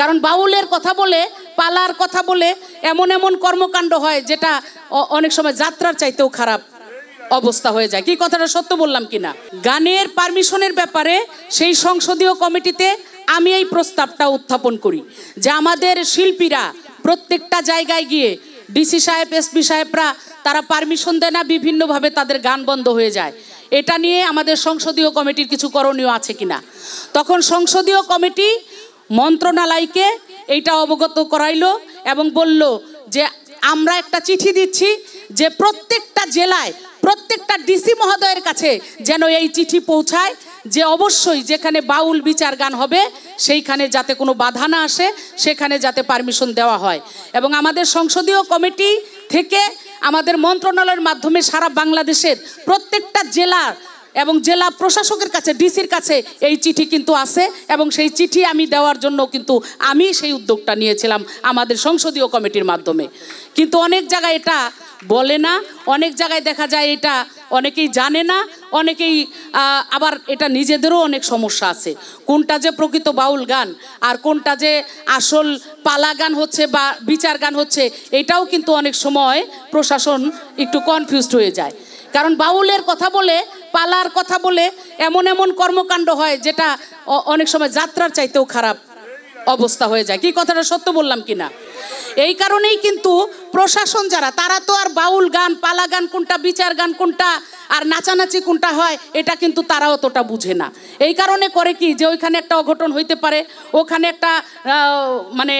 কারণ বাউলের কথা বলে পালার কথা বলে এমন এমন কর্মকাণ্ড হয় যেটা অনেক সময় যাত্রার চাইতেও খারাপ অবস্থা হয়ে যায় কি কথাটা সত্য বললাম কিনা গানের পারমিশনের ব্যাপারে সেই সংসদীয় কমিটিতে আমি এই প্রস্তাবটা উত্থাপন করি যে আমাদের শিল্পীরা প্রত্যেকটা জায়গায় গিয়ে ডিসি সাহেব এসপি সাহেবরা তারা পারমিশন দেয় না বিভিন্নভাবে তাদের গান বন্ধ হয়ে যায় এটা নিয়ে আমাদের সংসদীয় কমিটির কিছু করণীয় আছে কিনা তখন সংসদীয় কমিটি মন্ত্রণালয়কে এইটা অবগত করাইল এবং বলল যে আমরা একটা চিঠি দিচ্ছি যে প্রত্যেকটা জেলায় প্রত্যেকটা ডিসি মহোদয়ের কাছে যেন এই চিঠি পৌঁছায় যে অবশ্যই যেখানে বাউল বিচার গান হবে সেইখানে যাতে কোনো বাধা না আসে সেখানে যাতে পারমিশন দেওয়া হয় এবং আমাদের সংসদীয় কমিটি থেকে আমাদের মন্ত্রণালয়ের মাধ্যমে সারা বাংলাদেশের প্রত্যেকটা জেলার এবং জেলা প্রশাসকের কাছে ডিসির কাছে এই চিঠি কিন্তু আছে এবং সেই চিঠি আমি দেওয়ার জন্য কিন্তু আমি সেই উদ্যোগটা নিয়েছিলাম আমাদের সংসদীয় কমিটির মাধ্যমে কিন্তু অনেক জায়গায় এটা বলে না অনেক জায়গায় দেখা যায় এটা অনেকেই জানে না অনেকেই আবার এটা নিজেদেরও অনেক সমস্যা আছে কোনটা যে প্রকৃত বাউল গান আর কোনটা যে আসল পালা গান হচ্ছে বা বিচার গান হচ্ছে এটাও কিন্তু অনেক সময় প্রশাসন একটু কনফিউজড হয়ে যায় কারণ বাউলের কথা বলে পালার কথা বলে এমন এমন কর্মকাণ্ড হয় যেটা অনেক সময় যাত্রার চাইতেও খারাপ অবস্থা হয়ে যায় কি কথাটা সত্য বললাম কি না এই কারণেই কিন্তু প্রশাসন যারা তারা তো আর বাউল গান পালা গান কোনটা বিচার গান কোনটা আর নাচানাচি কোনটা হয় এটা কিন্তু তারা অতটা বুঝে না এই কারণে করে কি যে ওইখানে একটা অঘটন হইতে পারে ওখানে একটা মানে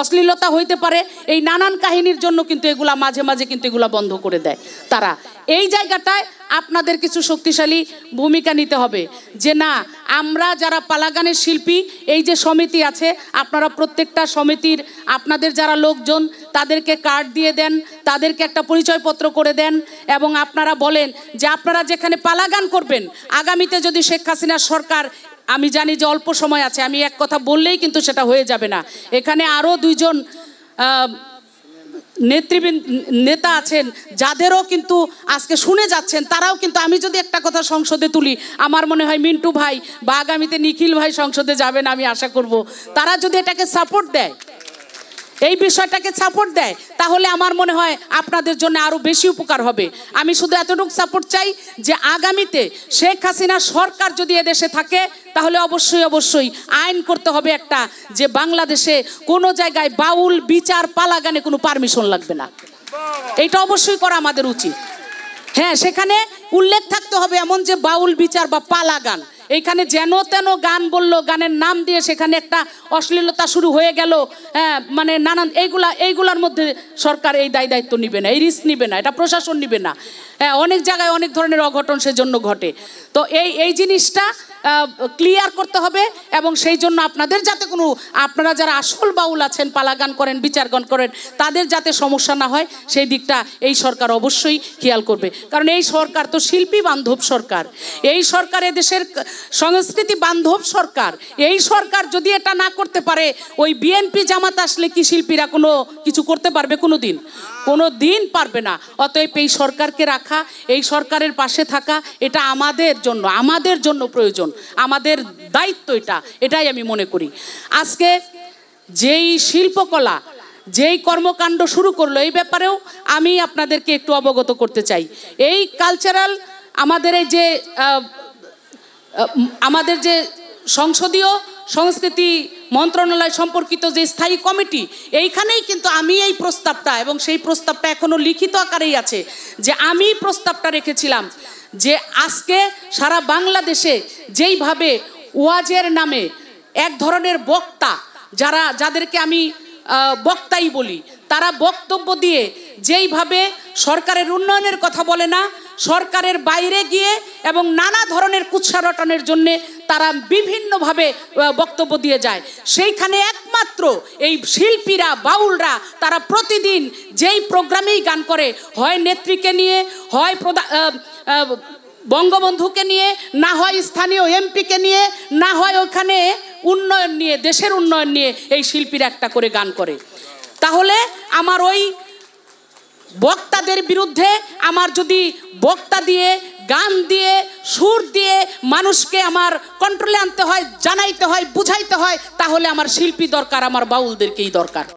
অশ্লীলতা হইতে পারে এই নানান কাহিনীর জন্য কিন্তু এগুলা মাঝে মাঝে কিন্তু এগুলা বন্ধ করে দেয় তারা এই জায়গাটায় আপনাদের কিছু শক্তিশালী ভূমিকা নিতে হবে যে না আমরা যারা পালাগানের শিল্পী এই যে সমিতি আছে আপনারা প্রত্যেকটা সমিতির আপনাদের যারা লোকজন তাদেরকে কার্ড দিয়ে দেন তাদেরকে একটা পরিচয়পত্র করে দেন এবং আপনারা বলেন যে আপনারা যেখানে পালাগান করবেন আগামীতে যদি শেখ হাসিনা সরকার আমি জানি যে অল্প সময় আছে আমি এক কথা বললেই কিন্তু সেটা হয়ে যাবে না এখানে আরও দুইজন নেতৃবৃন্দ নেতা আছেন যাদেরও কিন্তু আজকে শুনে যাচ্ছেন তারাও কিন্তু আমি যদি একটা কথা সংসদে তুলি আমার মনে হয় মিন্টু ভাই বা আগামীতে নিখিল ভাই সংসদে যাবেন আমি আশা করব তারা যদি এটাকে সাপোর্ট দেয় এই বিষয়টাকে সাপোর্ট দেয় তাহলে আমার মনে হয় আপনাদের জন্য আরও বেশি উপকার হবে আমি শুধু এতটুকু সাপোর্ট চাই যে আগামীতে শেখ হাসিনা সরকার যদি এদেশে থাকে তাহলে অবশ্যই অবশ্যই আইন করতে হবে একটা যে বাংলাদেশে কোনো জায়গায় বাউল বিচার পালাগানে কোনো পারমিশন লাগবে না এটা অবশ্যই করা আমাদের উচিত হ্যাঁ সেখানে উল্লেখ থাকতে হবে এমন যে বাউল বিচার বা পালা গান এইখানে যেন তেন গান বললো গানের নাম দিয়ে সেখানে একটা অশ্লীলতা শুরু হয়ে গেল হ্যাঁ, মানে নানান এইগুলা এইগুলার মধ্যে সরকার এই দায় দায়িত্ব নিবে না এই রিস্ক নিবে না এটা প্রশাসন নিবে না হ্যাঁ অনেক জায়গায় অনেক ধরনের অঘটন সেজন্য ঘটে তো এই এই জিনিসটা ক্লিয়ার করতে হবে এবং সেই জন্য আপনাদের যাতে কোনো আপনারা যারা আসল বাউল আছেন পালাগান করেন বিচারগান করেন তাদের যাতে সমস্যা না হয় সেই দিকটা এই সরকার অবশ্যই খেয়াল করবে কারণ এই সরকার তো শিল্পী বান্ধব সরকার এই সরকার দেশের সংস্কৃতি বান্ধব সরকার এই সরকার যদি এটা না করতে পারে ওই বিএনপি জামাত আসলে কি শিল্পীরা কোনো কিছু করতে পারবে কোনো দিন কোনো দিন পারবে না অতএব এই সরকারকে রাখা এই সরকারের পাশে থাকা এটা আমাদের জন্য আমাদের জন্য প্রয়োজন আমাদের দায়িত্ব এটা এটাই আমি মনে করি আজকে যেই শিল্পকলা যেই কর্মকাণ্ড শুরু করলো এই ব্যাপারেও আমি আপনাদেরকে একটু অবগত করতে চাই এই কালচারাল আমাদের এই যে আমাদের যে সংসদীয় সংস্কৃতি মন্ত্রণালয় সম্পর্কিত যে স্থায়ী কমিটি এইখানেই কিন্তু আমি এই প্রস্তাবটা এবং সেই প্রস্তাবটা এখনও লিখিত আকারেই আছে যে আমি প্রস্তাবটা রেখেছিলাম যে আজকে সারা বাংলাদেশে যেইভাবে ওয়াজের নামে এক ধরনের বক্তা যারা যাদেরকে আমি বক্তাই বলি তারা বক্তব্য দিয়ে যেইভাবে সরকারের উন্নয়নের কথা বলে না সরকারের বাইরে গিয়ে এবং নানা ধরনের কুৎসা রটনের জন্যে তারা বিভিন্নভাবে বক্তব্য দিয়ে যায় সেইখানে একমাত্র এই শিল্পীরা বাউলরা তারা প্রতিদিন যেই প্রোগ্রামেই গান করে হয় নেত্রীকে নিয়ে হয় প্রদা বঙ্গবন্ধুকে নিয়ে না হয় স্থানীয় এমপিকে নিয়ে না হয় ওখানে উন্নয়ন নিয়ে দেশের উন্নয়ন নিয়ে এই শিল্পীরা একটা করে গান করে তাহলে আমার ওই বক্তাদের বিরুদ্ধে আমার যদি বক্তা দিয়ে গান দিয়ে সুর দিয়ে মানুষকে আমার কন্ট্রোলে আনতে হয় জানাইতে হয় বুঝাইতে হয় তাহলে আমার শিল্পী দরকার আমার বাউলদেরকেই দরকার